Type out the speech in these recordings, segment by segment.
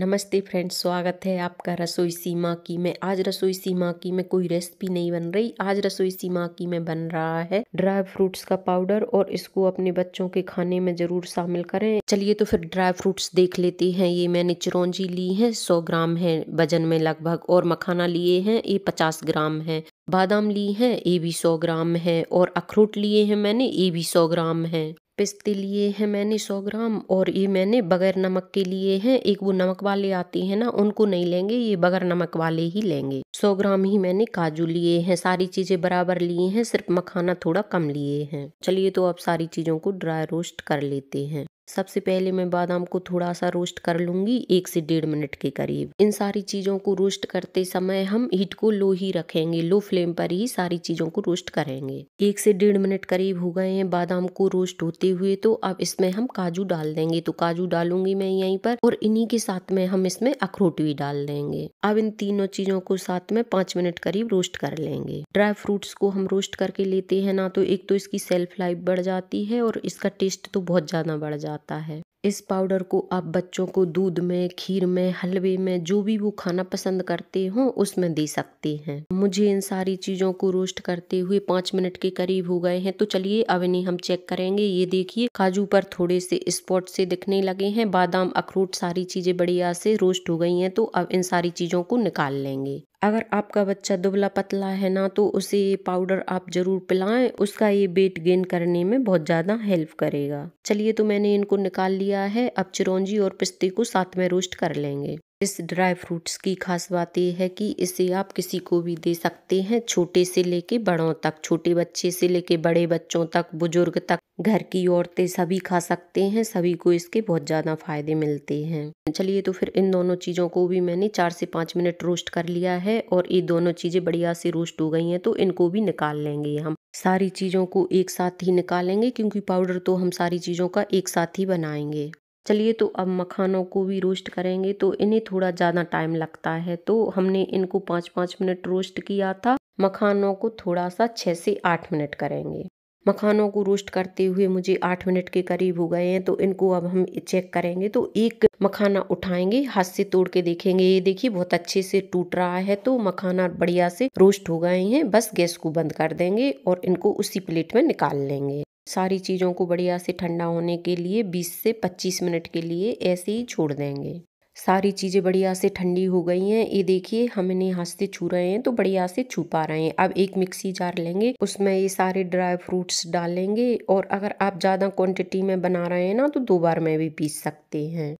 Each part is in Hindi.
नमस्ते फ्रेंड्स स्वागत है आपका रसोई सीमा की मैं आज रसोई सीमा की मैं कोई रेसिपी नहीं बन रही आज रसोई सीमा की मैं बन रहा है ड्राई फ्रूट्स का पाउडर और इसको अपने बच्चों के खाने में जरूर शामिल करें चलिए तो फिर ड्राई फ्रूट्स देख लेते हैं ये मैंने चिरौंजी ली है सौ ग्राम है वजन में लगभग और मखाना लिए है ये पचास ग्राम है बादाम ली है ये भी सौ ग्राम है और अखरोट लिए हैं मैंने ये भी सौ ग्राम है पिस्ते लिए हैं मैंने सौ ग्राम और ये मैंने बग़ैर नमक के लिए हैं एक वो नमक वाले आते हैं ना उनको नहीं लेंगे ये बग़ैर नमक वाले ही लेंगे सौ ग्राम ही मैंने काजू लिए हैं सारी चीज़ें बराबर लिए हैं सिर्फ मखाना थोड़ा कम लिए हैं चलिए तो अब सारी चीज़ों को ड्राई रोस्ट कर लेते हैं सबसे पहले मैं बादाम को थोड़ा सा रोस्ट कर लूंगी एक से डेढ़ मिनट के करीब इन सारी चीज़ों को रोस्ट करते समय हम हीट को लो ही रखेंगे लो फ्लेम पर ही सारी चीज़ों को रोस्ट करेंगे एक से डेढ़ मिनट करीब हो गए हैं बादाम को रोस्ट होते हुए तो अब इसमें हम काजू डाल देंगे तो काजू डालूंगी मैं यहीं पर और इन्हीं के साथ में हम इसमें अखरोट भी डाल देंगे अब इन तीनों चीज़ों को साथ में पांच मिनट करीब रोस्ट कर लेंगे ड्राई फ्रूट्स को हम रोस्ट करके लेते हैं ना तो एक तो इसकी सेल्फ लाइफ बढ़ जाती है और इसका टेस्ट तो बहुत ज़्यादा बढ़ जाता आता है इस पाउडर को आप बच्चों को दूध में खीर में हलवे में जो भी वो खाना पसंद करते हो उसमें दे सकते हैं मुझे इन सारी चीज़ों को रोस्ट करते हुए पांच मिनट के करीब हो गए हैं तो चलिए अब इन्हें हम चेक करेंगे ये देखिए काजू पर थोड़े से स्पॉट से दिखने लगे हैं बादाम अखरोट सारी चीज़ें बढ़िया से रोस्ट हो गई हैं तो अब इन सारी चीज़ों को निकाल लेंगे अगर आपका बच्चा दुबला पतला है ना तो उसे ये पाउडर आप जरूर पिलाएं उसका ये वेट गेन करने में बहुत ज़्यादा हेल्प करेगा चलिए तो मैंने इनको निकाल लिया है अब चिरौंजी और पिस्ते को साथ में रोस्ट कर लेंगे इस ड्राई फ्रूट्स की खास बात यह है कि इसे आप किसी को भी दे सकते हैं छोटे से लेके बड़ों तक छोटे बच्चे से लेके बड़े बच्चों तक बुजुर्ग तक घर की औरतें सभी खा सकते हैं सभी को इसके बहुत ज़्यादा फ़ायदे मिलते हैं चलिए तो फिर इन दोनों चीज़ों को भी मैंने चार से पाँच मिनट रोस्ट कर लिया है और ये दोनों चीज़ें बढ़िया से रोस्ट हो गई हैं तो इनको भी निकाल लेंगे हम सारी चीज़ों को एक साथ ही निकालेंगे क्योंकि पाउडर तो हम सारी चीज़ों का एक साथ ही बनाएंगे चलिए तो अब मखानों को भी रोस्ट करेंगे तो इन्हें थोड़ा ज़्यादा टाइम लगता है तो हमने इनको पाँच पाँच मिनट रोस्ट किया था मखानों को थोड़ा सा छः से आठ मिनट करेंगे मखानों को रोस्ट करते हुए मुझे आठ मिनट के करीब हो गए हैं तो इनको अब हम चेक करेंगे तो एक मखाना उठाएंगे हाथ से तोड़ के देखेंगे ये देखिए बहुत अच्छे से टूट रहा है तो मखाना बढ़िया से रोस्ट हो गए हैं बस गैस को बंद कर देंगे और इनको उसी प्लेट में निकाल लेंगे सारी चीज़ों को बढ़िया से ठंडा होने के लिए 20 से 25 मिनट के लिए ऐसे ही छोड़ देंगे सारी चीज़ें बढ़िया से ठंडी हो गई हैं ये देखिए हम इन्हें हाथ से छू रहे हैं तो बढ़िया से छू पा रहे हैं अब एक मिक्सी जार लेंगे उसमें ये सारे ड्राई फ्रूट्स डालेंगे और अगर आप ज़्यादा क्वांटिटी में बना रहे हैं ना तो दो बार में भी पीस सकते हैं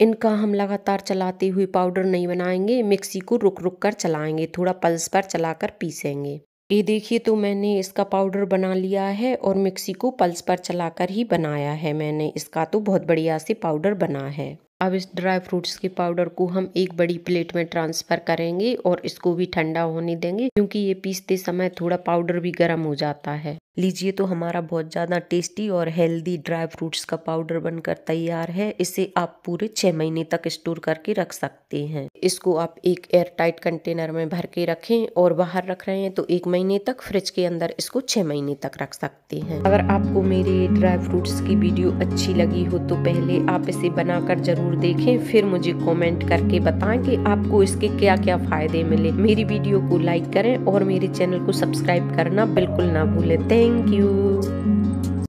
इनका हम लगातार चलाते हुए पाउडर नहीं बनाएंगे मिक्सी को रुक रुक कर चलाएंगे थोड़ा पल्स पर कर पीसेंगे ये देखिए तो मैंने इसका पाउडर बना लिया है और मिक्सी को पल्स पर चलाकर ही बनाया है मैंने इसका तो बहुत बढ़िया से पाउडर बना है अब इस ड्राई फ्रूट्स के पाउडर को हम एक बड़ी प्लेट में ट्रांसफ़र करेंगे और इसको भी ठंडा होने देंगे क्योंकि ये पीसते समय थोड़ा पाउडर भी गर्म हो जाता है लीजिए तो हमारा बहुत ज़्यादा टेस्टी और हेल्दी ड्राई फ्रूट्स का पाउडर बनकर तैयार है इसे आप पूरे छः महीने तक स्टोर करके रख सकते हैं इसको आप एक एयर टाइट कंटेनर में भर के रखें और बाहर रख रहे हैं तो एक महीने तक फ्रिज के अंदर इसको छः महीने तक रख सकते हैं अगर आपको मेरे ड्राई फ्रूट्स की वीडियो अच्छी लगी हो तो पहले आप इसे बनाकर जरूर देखें फिर मुझे कॉमेंट करके बताएं कि आपको इसके क्या क्या फायदे मिले मेरी वीडियो को लाइक करें और मेरे चैनल को सब्सक्राइब करना बिल्कुल ना भूलें Thank you.